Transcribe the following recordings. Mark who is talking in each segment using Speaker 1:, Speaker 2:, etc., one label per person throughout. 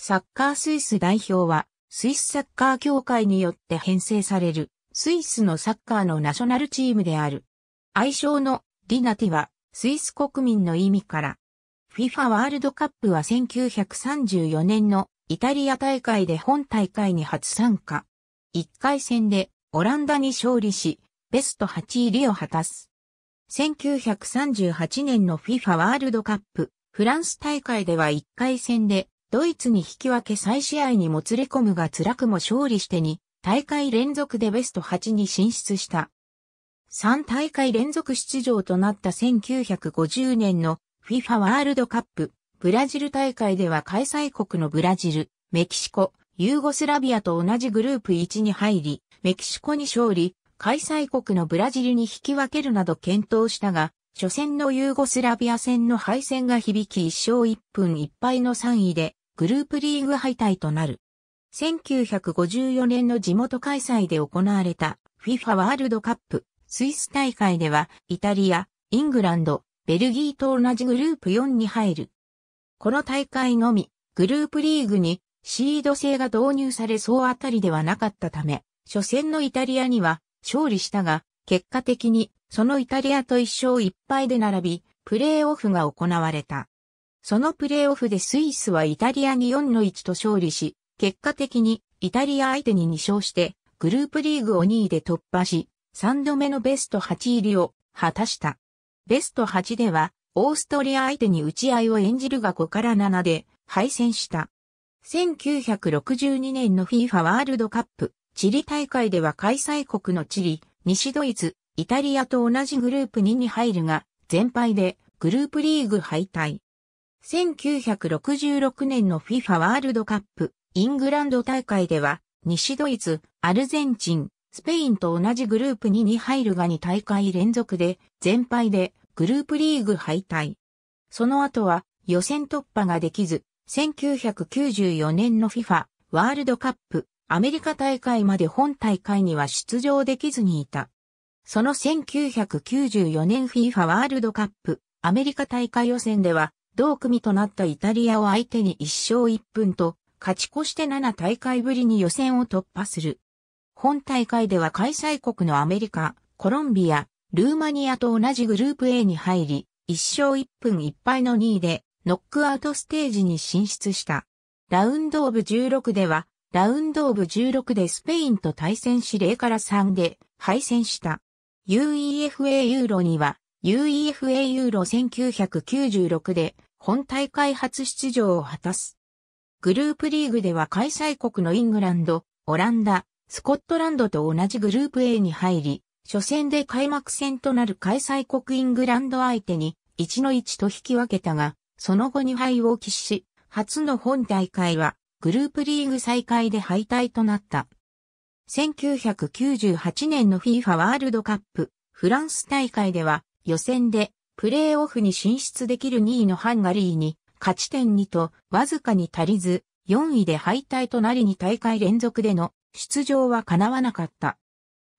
Speaker 1: サッカースイス代表は、スイスサッカー協会によって編成される、スイスのサッカーのナショナルチームである。愛称のディナティは、スイス国民の意味から。FIFA ワールドカップは1934年のイタリア大会で本大会に初参加。1回戦でオランダに勝利し、ベスト8入りを果たす。1938年の FIFA ワールドカップ、フランス大会では1回戦でドイツに引き分け再試合にもつれ込むが辛くも勝利してに、大会連続でベスト8に進出した。3大会連続出場となった1950年の FIFA ワールドカップブラジル大会では開催国のブラジル、メキシコ、ユーゴスラビアと同じグループ1に入り、メキシコに勝利、開催国のブラジルに引き分けるなど検討したが、初戦のユーゴスラビア戦の敗戦が響き1勝1分1敗の3位でグループリーグ敗退となる。1954年の地元開催で行われた FIFA ワールドカップスイス大会ではイタリア、イングランド、ベルギーと同じグループ4に入る。この大会のみグループリーグにシード制が導入されそうあたりではなかったため、初戦のイタリアには勝利したが、結果的にそのイタリアと一勝一敗で並び、プレーオフが行われた。そのプレーオフでスイスはイタリアに4の1と勝利し、結果的にイタリア相手に2勝して、グループリーグを2位で突破し、3度目のベスト8入りを果たした。ベスト8では、オーストリア相手に打ち合いを演じるが5から7で敗戦した。1962年の FIFA ワールドカップ、チリ大会では開催国のチリ、西ドイツ、イタリアと同じグループ2に入るが、全敗でグループリーグ敗退。1966年の FIFA ワールドカップイングランド大会では、西ドイツ、アルゼンチン、スペインと同じグループに入るが2大会連続で、全敗でグループリーグ敗退。その後は予選突破ができず、1994年の FIFA ワールドカップアメリカ大会まで本大会には出場できずにいた。その1994年 FIFA ワールドカップアメリカ大会予選では同組となったイタリアを相手に1勝1分と、勝ち越して7大会ぶりに予選を突破する。本大会では開催国のアメリカ、コロンビア、ルーマニアと同じグループ A に入り、1勝1分1敗の2位で、ノックアウトステージに進出した。ラウンドオブ16では、ラウンドオブ16でスペインと対戦し0から3で敗戦した。UEFA ユーロには、UEFA ユーロ1996で本大会初出場を果たす。グループリーグでは開催国のイングランド、オランダ、スコットランドと同じグループ A に入り、初戦で開幕戦となる開催国イングランド相手に1の1と引き分けたが、その後2敗を喫し、初の本大会はグループリーグ再開で敗退となった。1998年の FIFA ワールドカップフランス大会では予選でプレーオフに進出できる2位のハンガリーに、勝ち点2とわずかに足りず、4位で敗退となり2大会連続での出場は叶わなかった。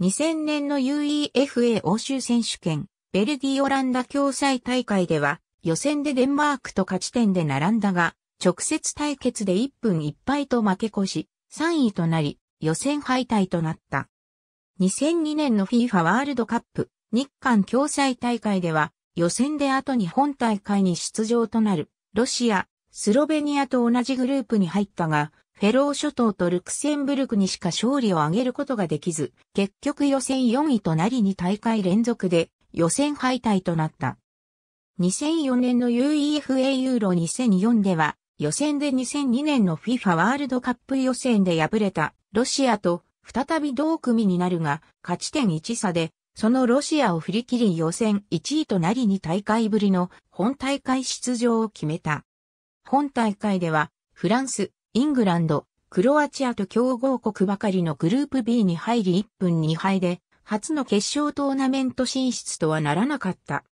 Speaker 1: 2000年の UEFA 欧州選手権、ベルギー・オランダ共催大会では、予選でデンマークと勝ち点で並んだが、直接対決で1分1敗と負け越し、3位となり、予選敗退となった。2002年の FIFA ワールドカップ、日韓共催大会では、予選で後に本大会に出場となる、ロシア、スロベニアと同じグループに入ったが、フェロー諸島とルクセンブルクにしか勝利を挙げることができず、結局予選4位となり2大会連続で予選敗退となった。2004年の UEFA ユーロ2004では、予選で2002年の FIFA ワールドカップ予選で敗れたロシアと再び同組になるが、勝ち点1差でそのロシアを振り切り予選1位となり2大会ぶりの本大会出場を決めた。本大会では、フランス、イングランド、クロアチアと強豪国ばかりのグループ B に入り1分2敗で、初の決勝トーナメント進出とはならなかった。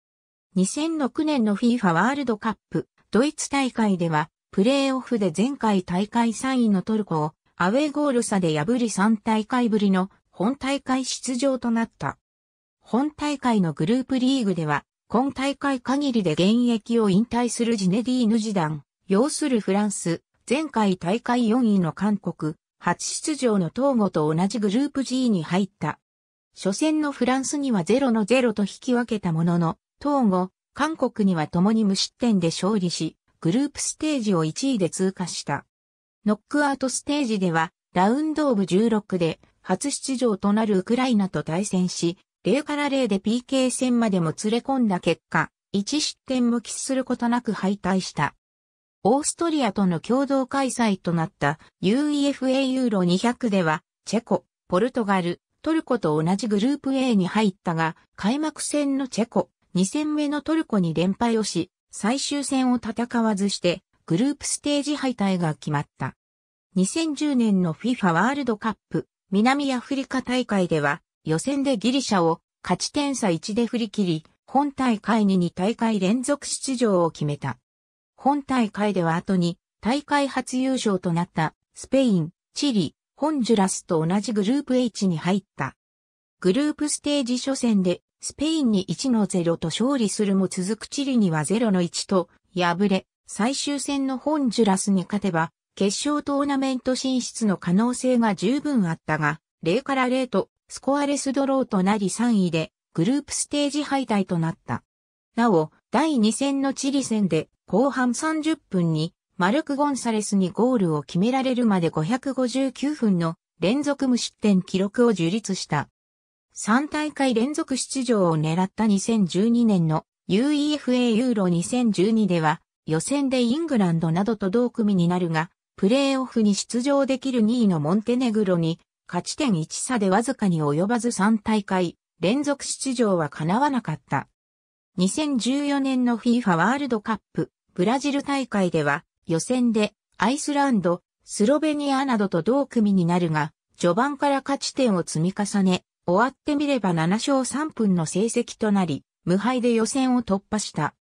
Speaker 1: 2006年の FIFA ワールドカップ、ドイツ大会では、プレーオフで前回大会3位のトルコをアウェーゴール差で破り3大会ぶりの本大会出場となった。本大会のグループリーグでは、今大会限りで現役を引退するジネディーヌ時ン、要するフランス、前回大会4位の韓国、初出場の東ーと同じグループ G に入った。初戦のフランスには0の0と引き分けたものの、東郷、韓国には共に無失点で勝利し、グループステージを1位で通過した。ノックアウトステージでは、ラウンドオブ16で初出場となるウクライナと対戦し、0から0で PK 戦までも連れ込んだ結果、1失点も喫することなく敗退した。オーストリアとの共同開催となった UEFA ユーロ200では、チェコ、ポルトガル、トルコと同じグループ A に入ったが、開幕戦のチェコ、2戦目のトルコに連敗をし、最終戦を戦わずして、グループステージ敗退が決まった。2010年の FIFA ワールドカップ南アフリカ大会では予選でギリシャを勝ち点差1で振り切り、本大会に2大会連続出場を決めた。本大会では後に大会初優勝となったスペイン、チリ、ホンジュラスと同じグループ H に入った。グループステージ初戦でスペインに1の0と勝利するも続くチリには0の1と敗れ、最終戦のホンジュラスに勝てば決勝トーナメント進出の可能性が十分あったが、0から0とスコアレスドローとなり3位でグループステージ敗退となった。なお、第2戦のチリ戦で後半30分にマルク・ゴンサレスにゴールを決められるまで559分の連続無失点記録を樹立した。3大会連続出場を狙った2012年の UEFA ユーロ2012では予選でイングランドなどと同組になるが、プレーオフに出場できる2位のモンテネグロに勝ち点1差でわずかに及ばず3大会連続出場は叶わなかった。2014年の FIFA ワールドカップブラジル大会では予選でアイスランド、スロベニアなどと同組になるが、序盤から勝ち点を積み重ね、終わってみれば7勝3分の成績となり、無敗で予選を突破した。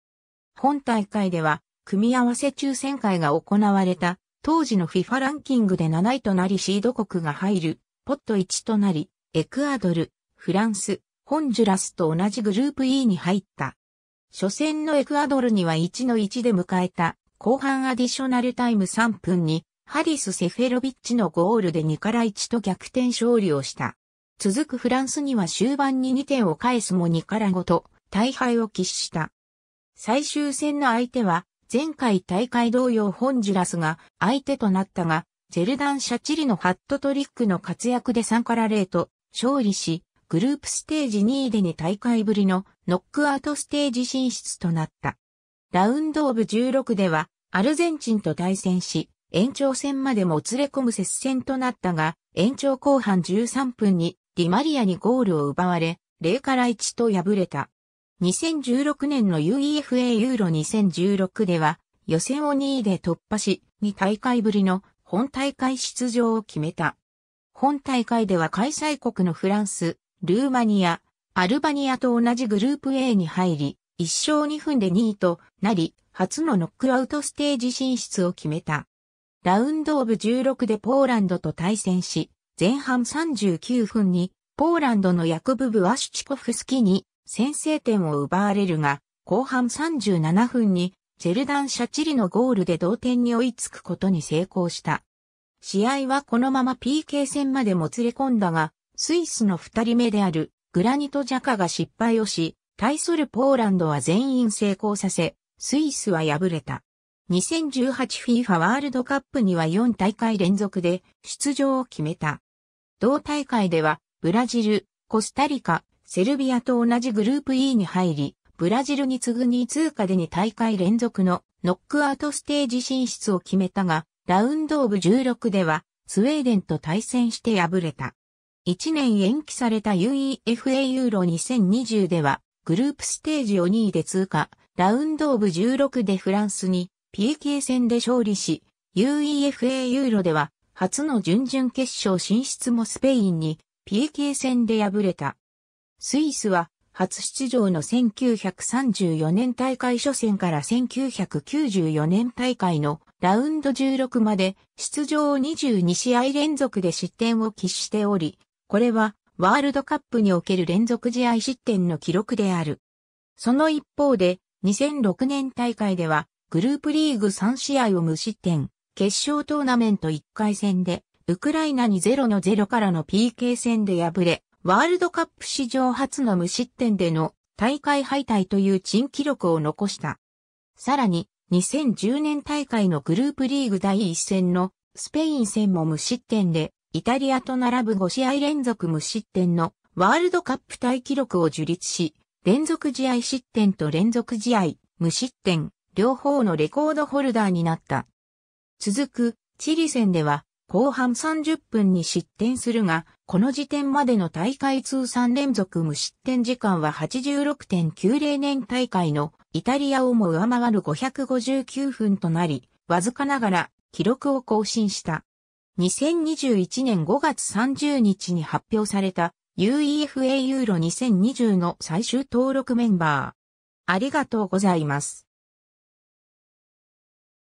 Speaker 1: 本大会では、組み合わせ抽選会が行われた、当時の FIFA ランキングで7位となりシード国が入るポット1となり、エクアドル、フランス、ホンジュラスと同じグループ E に入った。初戦のエクアドルには1の1で迎えた後半アディショナルタイム3分にハリス・セフェロビッチのゴールで2から1と逆転勝利をした。続くフランスには終盤に2点を返すも2から5と大敗を喫した。最終戦の相手は前回大会同様ホンジュラスが相手となったがジェルダン・シャチリのハットトリックの活躍で3から0と勝利し、グループステージ2位で2大会ぶりのノックアウトステージ進出となった。ラウンドオブ16ではアルゼンチンと対戦し、延長戦までもつれ込む接戦となったが、延長後半13分にディマリアにゴールを奪われ、0から1と敗れた。2016年の UEFA ユーロ2016では予選を2位で突破し、2大会ぶりの本大会出場を決めた。本大会では開催国のフランス、ルーマニア、アルバニアと同じグループ A に入り、1勝2分で2位となり、初のノックアウトステージ進出を決めた。ラウンドオブ16でポーランドと対戦し、前半39分に、ポーランドのヤクブブ・ワシュチコフスキに先制点を奪われるが、後半37分にチェルダン・シャチリのゴールで同点に追いつくことに成功した。試合はこのまま PK 戦までもつれ込んだが、スイスの二人目であるグラニト・ジャカが失敗をし、対するポーランドは全員成功させ、スイスは敗れた。2018FIFA ワールドカップには4大会連続で出場を決めた。同大会ではブラジル、コスタリカ、セルビアと同じグループ E に入り、ブラジルに次ぐ2位通過で2大会連続のノックアウトステージ進出を決めたが、ラウンドオブ16ではスウェーデンと対戦して敗れた。1年延期された UEFA ユーロ2020ではグループステージを2位で通過、ラウンドオブ16でフランスに PK 戦で勝利し、UEFA ユーロでは初の準々決勝進出もスペインに PK 戦で敗れた。スイスは初出場の1934年大会初戦から1994年大会のラウンド16まで出場を22試合連続で失点を喫しており、これはワールドカップにおける連続試合失点の記録である。その一方で2006年大会ではグループリーグ3試合を無失点、決勝トーナメント1回戦でウクライナに0の0からの PK 戦で敗れ、ワールドカップ史上初の無失点での大会敗退という珍記録を残した。さらに、2010年大会のグループリーグ第1戦のスペイン戦も無失点で、イタリアと並ぶ5試合連続無失点のワールドカップ大記録を樹立し、連続試合失点と連続試合、無失点、両方のレコードホルダーになった。続く、チリ戦では、後半30分に失点するが、この時点までの大会通算連続無失点時間は86.90年大会のイタリアをも上回る559分となり、わずかながら記録を更新した。2021年5月30日に発表された UEFA ユーロ2020の最終登録メンバー。ありがとうございます。